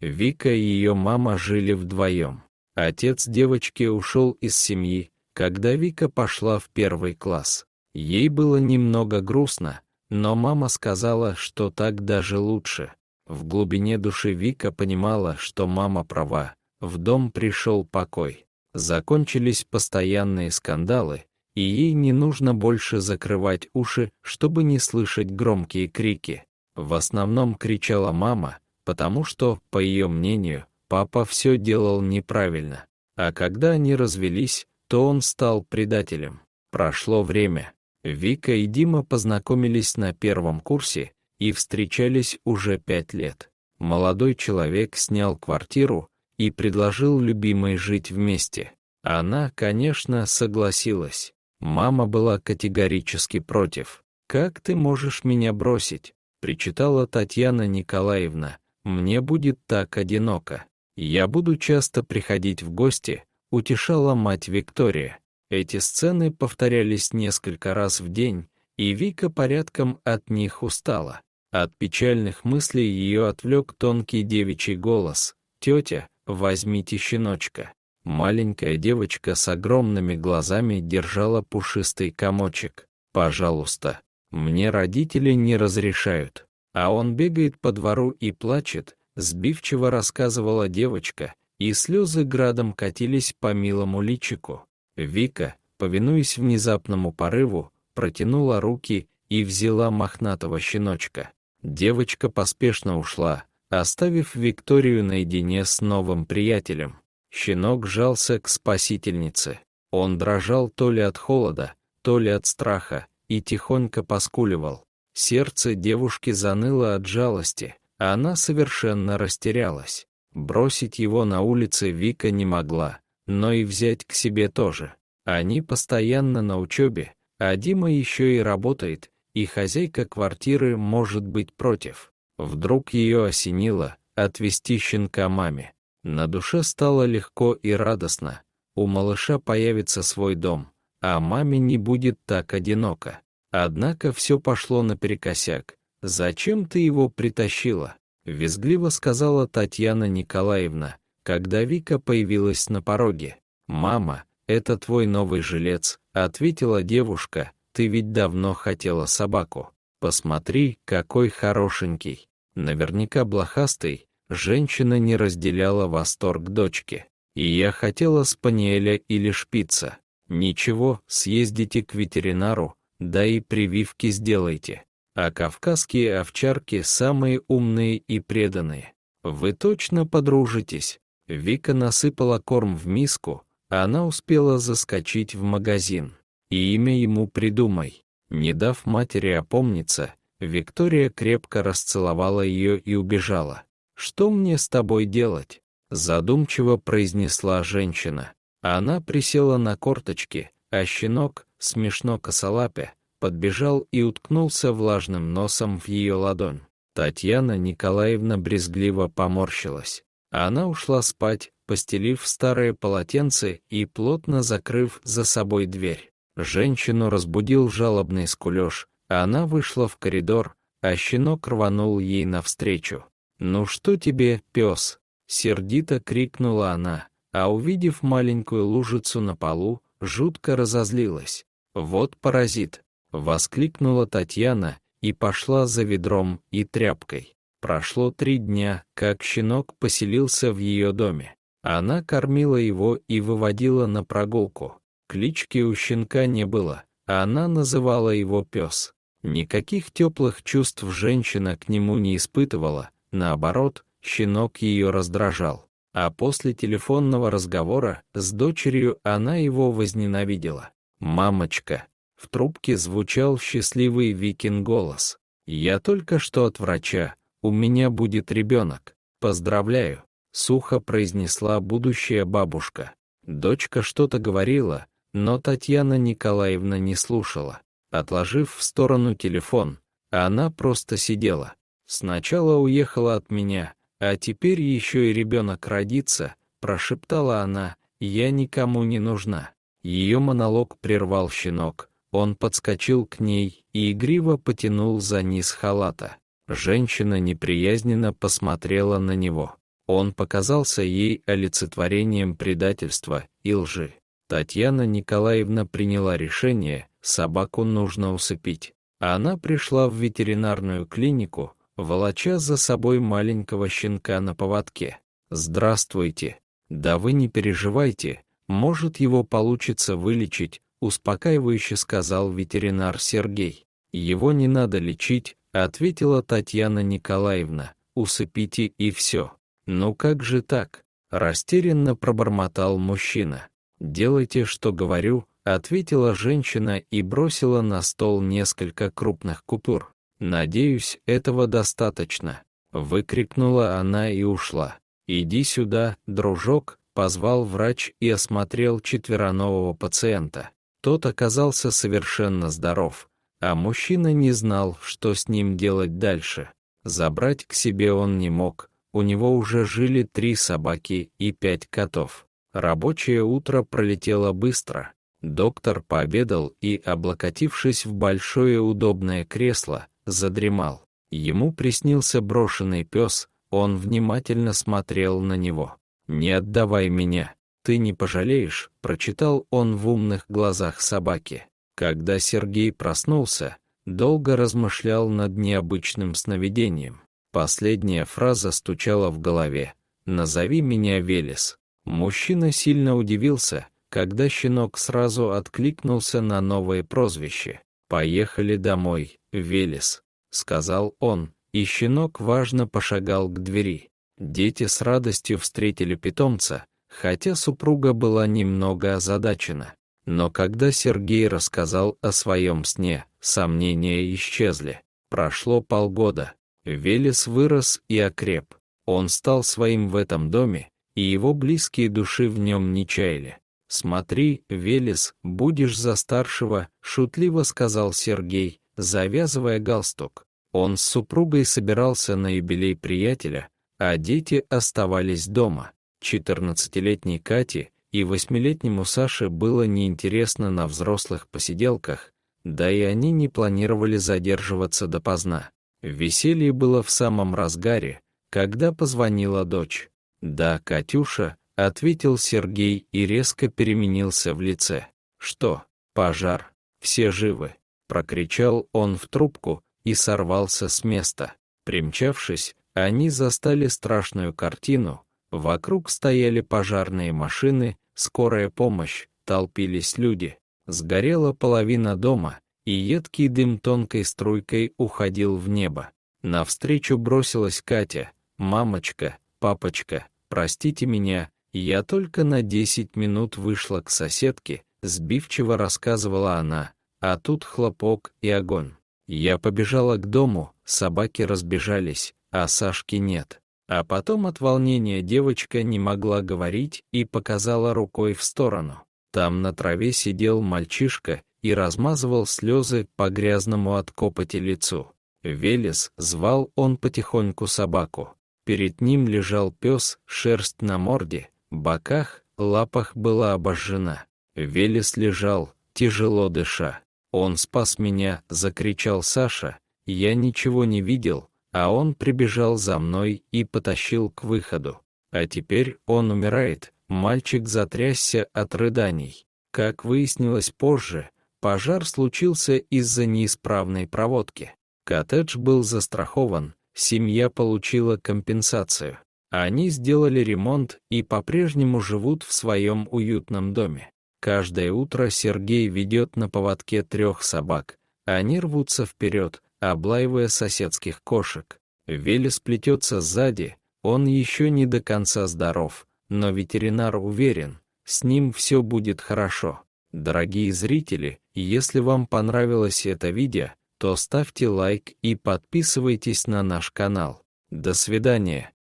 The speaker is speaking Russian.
Вика и ее мама жили вдвоем. Отец девочки ушел из семьи, когда Вика пошла в первый класс. Ей было немного грустно, но мама сказала, что так даже лучше. В глубине души Вика понимала, что мама права, в дом пришел покой. Закончились постоянные скандалы, и ей не нужно больше закрывать уши, чтобы не слышать громкие крики. В основном кричала мама — потому что, по ее мнению, папа все делал неправильно. А когда они развелись, то он стал предателем. Прошло время. Вика и Дима познакомились на первом курсе и встречались уже пять лет. Молодой человек снял квартиру и предложил любимой жить вместе. Она, конечно, согласилась. Мама была категорически против. «Как ты можешь меня бросить?» — причитала Татьяна Николаевна, мне будет так одиноко. Я буду часто приходить в гости, утешала мать Виктория. Эти сцены повторялись несколько раз в день, и Вика порядком от них устала. От печальных мыслей ее отвлек тонкий девичий голос. «Тетя, возьмите щеночка». Маленькая девочка с огромными глазами держала пушистый комочек. «Пожалуйста, мне родители не разрешают». А он бегает по двору и плачет, сбивчиво рассказывала девочка, и слезы градом катились по милому личику. Вика, повинуясь внезапному порыву, протянула руки и взяла мохнатого щеночка. Девочка поспешно ушла, оставив Викторию наедине с новым приятелем. Щенок жался к спасительнице. Он дрожал то ли от холода, то ли от страха и тихонько поскуливал. Сердце девушки заныло от жалости, а она совершенно растерялась. Бросить его на улице Вика не могла, но и взять к себе тоже. Они постоянно на учебе, а Дима еще и работает, и хозяйка квартиры может быть против. Вдруг ее осенило отвести щенка маме. На душе стало легко и радостно. У малыша появится свой дом, а маме не будет так одиноко. Однако все пошло наперекосяк. «Зачем ты его притащила?» — визгливо сказала Татьяна Николаевна, когда Вика появилась на пороге. «Мама, это твой новый жилец», — ответила девушка, «ты ведь давно хотела собаку. Посмотри, какой хорошенький. Наверняка блохастый». Женщина не разделяла восторг дочки. «И я хотела спаниеля или шпица. Ничего, съездите к ветеринару, да и прививки сделайте. А кавказские овчарки самые умные и преданные. Вы точно подружитесь. Вика насыпала корм в миску, а она успела заскочить в магазин. И имя ему придумай. Не дав матери опомниться, Виктория крепко расцеловала ее и убежала. «Что мне с тобой делать?» Задумчиво произнесла женщина. Она присела на корточки, а щенок, смешно косолапе, подбежал и уткнулся влажным носом в ее ладонь. Татьяна Николаевна брезгливо поморщилась. Она ушла спать, постелив старые полотенце и плотно закрыв за собой дверь. Женщину разбудил жалобный скулёж, она вышла в коридор, а щенок рванул ей навстречу. «Ну что тебе, пес?» — сердито крикнула она, а увидев маленькую лужицу на полу, жутко разозлилась. «Вот паразит!» — воскликнула Татьяна и пошла за ведром и тряпкой. Прошло три дня, как щенок поселился в ее доме. Она кормила его и выводила на прогулку. Клички у щенка не было, а она называла его пес. Никаких теплых чувств женщина к нему не испытывала, наоборот, щенок ее раздражал. А после телефонного разговора с дочерью она его возненавидела. «Мамочка!» В трубке звучал счастливый Викин голос. «Я только что от врача. У меня будет ребенок. Поздравляю!» Сухо произнесла будущая бабушка. Дочка что-то говорила, но Татьяна Николаевна не слушала. Отложив в сторону телефон, она просто сидела. «Сначала уехала от меня, а теперь еще и ребенок родится», прошептала она, «я никому не нужна». Ее монолог прервал щенок. Он подскочил к ней и игриво потянул за низ халата. Женщина неприязненно посмотрела на него. Он показался ей олицетворением предательства и лжи. Татьяна Николаевна приняла решение, собаку нужно усыпить. Она пришла в ветеринарную клинику, волоча за собой маленького щенка на поводке. «Здравствуйте. Да вы не переживайте, может, его получится вылечить, успокаивающе сказал ветеринар Сергей. Его не надо лечить, ответила Татьяна Николаевна. Усыпите и все. Ну как же так? Растерянно пробормотал мужчина. «Делайте, что говорю», — ответила женщина и бросила на стол несколько крупных купюр. «Надеюсь, этого достаточно», — выкрикнула она и ушла. «Иди сюда, дружок», Позвал врач и осмотрел четвероногого пациента. Тот оказался совершенно здоров, а мужчина не знал, что с ним делать дальше. Забрать к себе он не мог, у него уже жили три собаки и пять котов. Рабочее утро пролетело быстро. Доктор пообедал и, облокотившись в большое удобное кресло, задремал. Ему приснился брошенный пес, он внимательно смотрел на него. «Не отдавай меня, ты не пожалеешь», — прочитал он в умных глазах собаки. Когда Сергей проснулся, долго размышлял над необычным сновидением. Последняя фраза стучала в голове. «Назови меня Велес». Мужчина сильно удивился, когда щенок сразу откликнулся на новое прозвище. «Поехали домой, Велес», — сказал он, и щенок важно пошагал к двери. Дети с радостью встретили питомца, хотя супруга была немного озадачена. Но когда Сергей рассказал о своем сне, сомнения исчезли. Прошло полгода. Велес вырос и окреп. Он стал своим в этом доме, и его близкие души в нем не чаяли. «Смотри, Велес, будешь за старшего», — шутливо сказал Сергей, завязывая галстук. Он с супругой собирался на юбилей приятеля, а дети оставались дома. 14-летней Кате и 8-летнему Саше было неинтересно на взрослых посиделках, да и они не планировали задерживаться допоздна. Веселье было в самом разгаре, когда позвонила дочь. «Да, Катюша», — ответил Сергей и резко переменился в лице. «Что? Пожар? Все живы?» — прокричал он в трубку и сорвался с места. Примчавшись, они застали страшную картину. Вокруг стояли пожарные машины, скорая помощь, толпились люди. Сгорела половина дома, и едкий дым тонкой струйкой уходил в небо. Навстречу бросилась Катя. «Мамочка, папочка, простите меня, я только на десять минут вышла к соседке», сбивчиво рассказывала она, а тут хлопок и огонь. Я побежала к дому, собаки разбежались, а Сашки нет. А потом от волнения девочка не могла говорить и показала рукой в сторону. Там на траве сидел мальчишка и размазывал слезы по грязному от копоти лицу. Велес звал он потихоньку собаку. Перед ним лежал пес, шерсть на морде, боках, лапах была обожжена. Велес лежал, тяжело дыша. «Он спас меня!» — закричал Саша. «Я ничего не видел, а он прибежал за мной и потащил к выходу. А теперь он умирает, мальчик затрясся от рыданий. Как выяснилось позже, пожар случился из-за неисправной проводки. Коттедж был застрахован, семья получила компенсацию. Они сделали ремонт и по-прежнему живут в своем уютном доме. Каждое утро Сергей ведет на поводке трех собак. Они рвутся вперед, облаивая соседских кошек. Велес сплетется сзади, он еще не до конца здоров, но ветеринар уверен, с ним все будет хорошо. Дорогие зрители, если вам понравилось это видео, то ставьте лайк и подписывайтесь на наш канал. До свидания.